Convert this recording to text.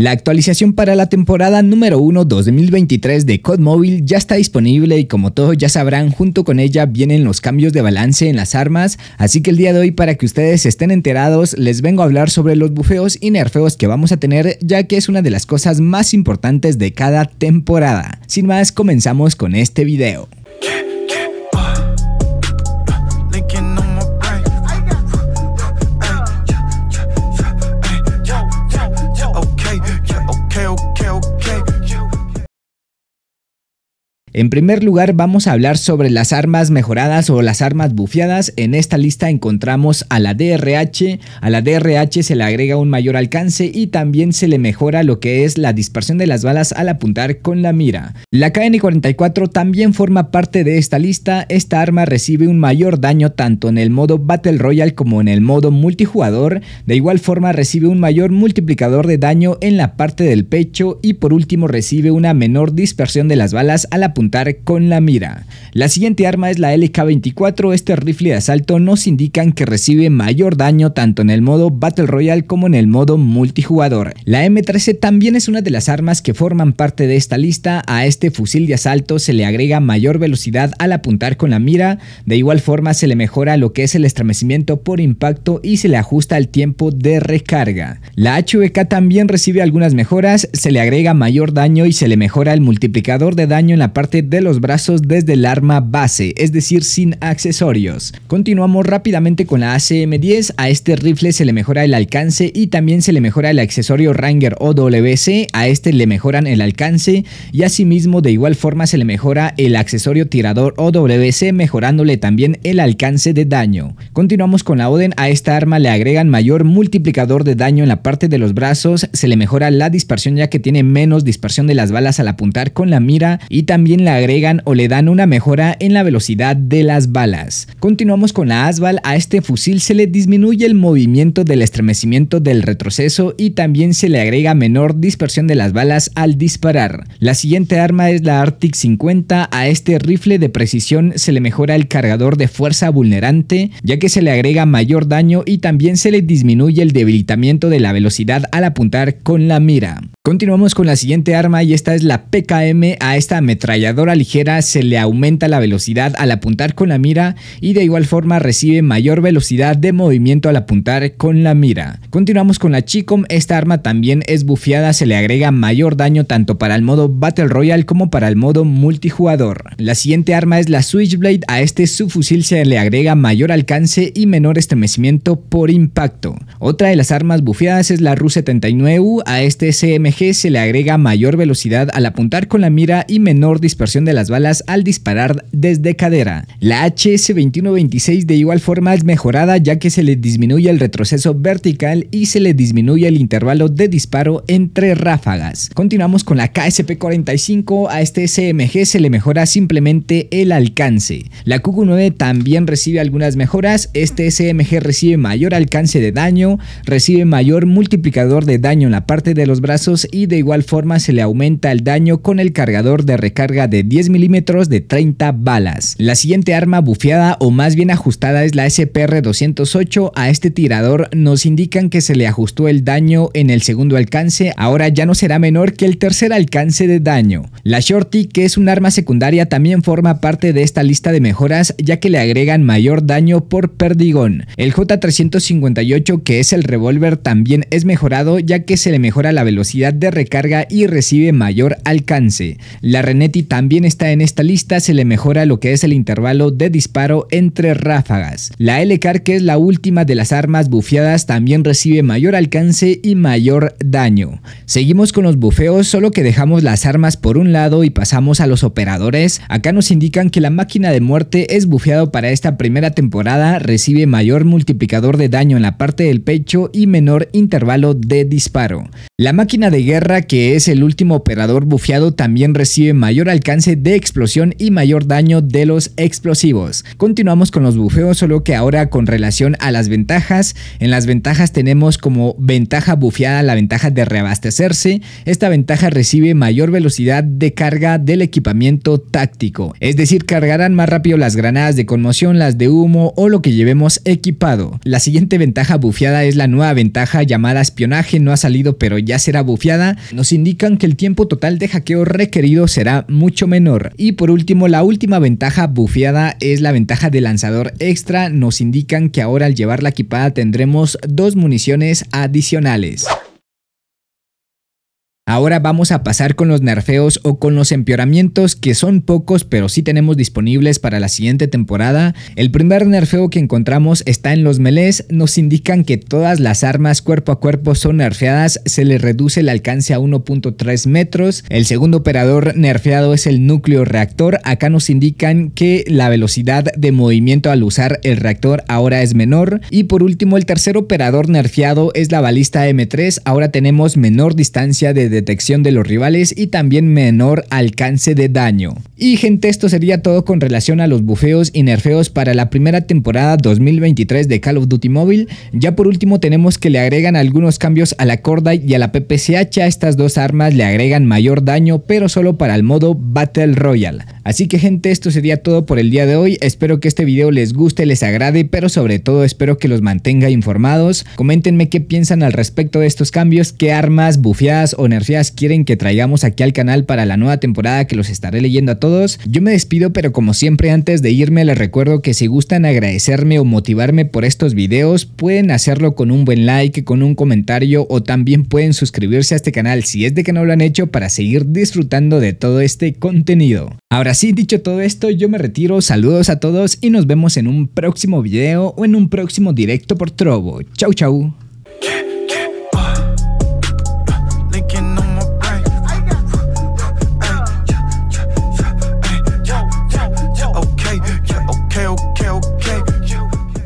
La actualización para la temporada número 1 2023 de Code Mobile ya está disponible y como todos ya sabrán, junto con ella vienen los cambios de balance en las armas, así que el día de hoy para que ustedes estén enterados les vengo a hablar sobre los bufeos y nerfeos que vamos a tener ya que es una de las cosas más importantes de cada temporada. Sin más, comenzamos con este video. En primer lugar vamos a hablar sobre las armas mejoradas o las armas bufiadas. En esta lista encontramos a la DRH. A la DRH se le agrega un mayor alcance y también se le mejora lo que es la dispersión de las balas al apuntar con la mira. La KN-44 también forma parte de esta lista. Esta arma recibe un mayor daño tanto en el modo Battle Royale como en el modo multijugador. De igual forma recibe un mayor multiplicador de daño en la parte del pecho y por último recibe una menor dispersión de las balas al apuntar con la mira. La siguiente arma es la LK-24, este rifle de asalto nos indican que recibe mayor daño tanto en el modo Battle Royale como en el modo multijugador. La M13 también es una de las armas que forman parte de esta lista, a este fusil de asalto se le agrega mayor velocidad al apuntar con la mira, de igual forma se le mejora lo que es el estremecimiento por impacto y se le ajusta el tiempo de recarga. La HVK e también recibe algunas mejoras, se le agrega mayor daño y se le mejora el multiplicador de daño en la parte de los brazos desde el arma base, es decir, sin accesorios. Continuamos rápidamente con la ACM-10, a este rifle se le mejora el alcance y también se le mejora el accesorio Ranger OWC, a este le mejoran el alcance y asimismo de igual forma se le mejora el accesorio tirador OWC mejorándole también el alcance de daño. Continuamos con la Oden, a esta arma le agregan mayor multiplicador de daño en la parte de los brazos, se le mejora la dispersión ya que tiene menos dispersión de las balas al apuntar con la mira y también le agregan o le dan una mejora en la velocidad de las balas. Continuamos con la Asval, a este fusil se le disminuye el movimiento del estremecimiento del retroceso y también se le agrega menor dispersión de las balas al disparar. La siguiente arma es la Arctic 50, a este rifle de precisión se le mejora el cargador de fuerza vulnerante ya que se le agrega mayor daño y también se le disminuye el debilitamiento de la velocidad al apuntar con la mira. Continuamos con la siguiente arma y esta es la PKM, a esta ametralladora ligera se le aumenta la velocidad al apuntar con la mira y de igual forma recibe mayor velocidad de movimiento al apuntar con la mira. Continuamos con la Chicom, esta arma también es bufiada se le agrega mayor daño tanto para el modo Battle Royale como para el modo multijugador. La siguiente arma es la Switchblade, a este subfusil se le agrega mayor alcance y menor estremecimiento por impacto. Otra de las armas bufiadas es la RU-79, a este cmg se le agrega mayor velocidad al apuntar con la mira y menor dispersión de las balas al disparar desde cadera. La HS2126 de igual forma es mejorada ya que se le disminuye el retroceso vertical y se le disminuye el intervalo de disparo entre ráfagas. Continuamos con la KSP45, a este SMG se le mejora simplemente el alcance. La QQ9 también recibe algunas mejoras, este SMG recibe mayor alcance de daño, recibe mayor multiplicador de daño en la parte de los brazos y de igual forma se le aumenta el daño con el cargador de recarga de 10 milímetros de 30 balas. La siguiente arma bufiada o más bien ajustada es la SPR-208. A este tirador nos indican que se le ajustó el daño en el segundo alcance, ahora ya no será menor que el tercer alcance de daño. La Shorty, que es un arma secundaria, también forma parte de esta lista de mejoras ya que le agregan mayor daño por perdigón. El J358, que es el revólver, también es mejorado ya que se le mejora la velocidad de recarga y recibe mayor alcance. La Renetti también también está en esta lista, se le mejora lo que es el intervalo de disparo entre ráfagas. La LCAR, que es la última de las armas bufeadas, también recibe mayor alcance y mayor daño. Seguimos con los bufeos, solo que dejamos las armas por un lado y pasamos a los operadores. Acá nos indican que la máquina de muerte es bufeado para esta primera temporada, recibe mayor multiplicador de daño en la parte del pecho y menor intervalo de disparo. La máquina de guerra, que es el último operador bufeado, también recibe mayor alcance de explosión y mayor daño de los explosivos. Continuamos con los bufeos, solo que ahora con relación a las ventajas, en las ventajas tenemos como ventaja bufeada la ventaja de reabastecerse, esta ventaja recibe mayor velocidad de carga del equipamiento táctico, es decir, cargarán más rápido las granadas de conmoción, las de humo o lo que llevemos equipado. La siguiente ventaja bufeada es la nueva ventaja llamada espionaje, no ha salido pero ya será bufeada, nos indican que el tiempo total de hackeo requerido será mucho menor. Y por último, la última ventaja bufiada es la ventaja de lanzador extra. Nos indican que ahora al llevar la equipada tendremos dos municiones adicionales. Ahora vamos a pasar con los nerfeos o con los empeoramientos que son pocos pero sí tenemos disponibles para la siguiente temporada. El primer nerfeo que encontramos está en los melees, nos indican que todas las armas cuerpo a cuerpo son nerfeadas, se le reduce el alcance a 1.3 metros. El segundo operador nerfeado es el núcleo reactor, acá nos indican que la velocidad de movimiento al usar el reactor ahora es menor. Y por último el tercer operador nerfeado es la balista M3, ahora tenemos menor distancia de detección de los rivales y también menor alcance de daño. Y gente, esto sería todo con relación a los bufeos y nerfeos para la primera temporada 2023 de Call of Duty Mobile. Ya por último tenemos que le agregan algunos cambios a la Corda y a la PPCH. Estas dos armas le agregan mayor daño, pero solo para el modo Battle Royale. Así que gente, esto sería todo por el día de hoy. Espero que este video les guste, les agrade, pero sobre todo espero que los mantenga informados. Coméntenme qué piensan al respecto de estos cambios, qué armas, bufeadas o nerfeadas quieren que traigamos aquí al canal para la nueva temporada que los estaré leyendo a todos. Yo me despido, pero como siempre antes de irme les recuerdo que si gustan agradecerme o motivarme por estos videos, pueden hacerlo con un buen like, con un comentario o también pueden suscribirse a este canal si es de que no lo han hecho para seguir disfrutando de todo este contenido. Ahora Así dicho todo esto, yo me retiro, saludos a todos y nos vemos en un próximo video o en un próximo directo por Trovo. Chau chau.